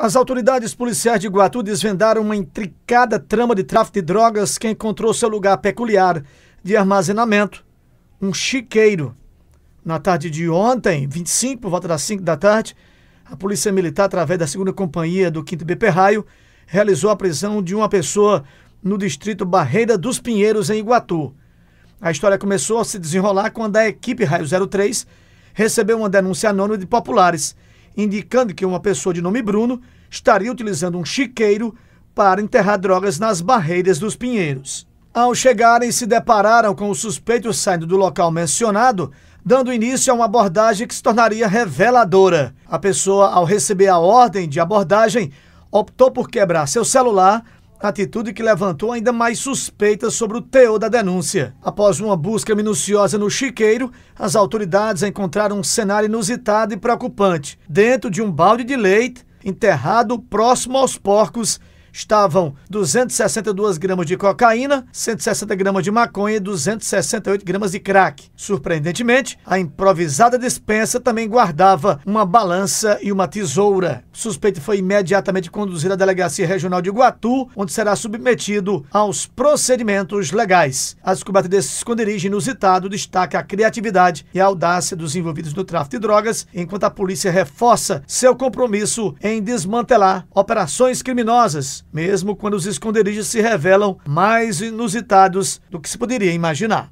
As autoridades policiais de Iguatu desvendaram uma intricada trama de tráfico de drogas que encontrou seu lugar peculiar de armazenamento, um chiqueiro. Na tarde de ontem, 25, por volta das 5 da tarde, a Polícia Militar, através da 2 Companhia do 5 BP Raio, realizou a prisão de uma pessoa no distrito Barreira dos Pinheiros, em Iguatu. A história começou a se desenrolar quando a equipe Raio 03 recebeu uma denúncia anônima de populares indicando que uma pessoa de nome Bruno estaria utilizando um chiqueiro para enterrar drogas nas barreiras dos pinheiros. Ao chegarem, se depararam com o suspeito saindo do local mencionado, dando início a uma abordagem que se tornaria reveladora. A pessoa, ao receber a ordem de abordagem, optou por quebrar seu celular atitude que levantou ainda mais suspeitas sobre o teor da denúncia. Após uma busca minuciosa no chiqueiro, as autoridades encontraram um cenário inusitado e preocupante. Dentro de um balde de leite, enterrado próximo aos porcos, estavam 262 gramas de cocaína, 160 gramas de maconha e 268 gramas de crack. Surpreendentemente, a improvisada dispensa também guardava uma balança e uma tesoura. O suspeito foi imediatamente conduzido à delegacia regional de Guatu, onde será submetido aos procedimentos legais. A descoberta desse esconderijo inusitado destaca a criatividade e a audácia dos envolvidos no tráfico de drogas, enquanto a polícia reforça seu compromisso em desmantelar operações criminosas mesmo quando os esconderijos se revelam mais inusitados do que se poderia imaginar.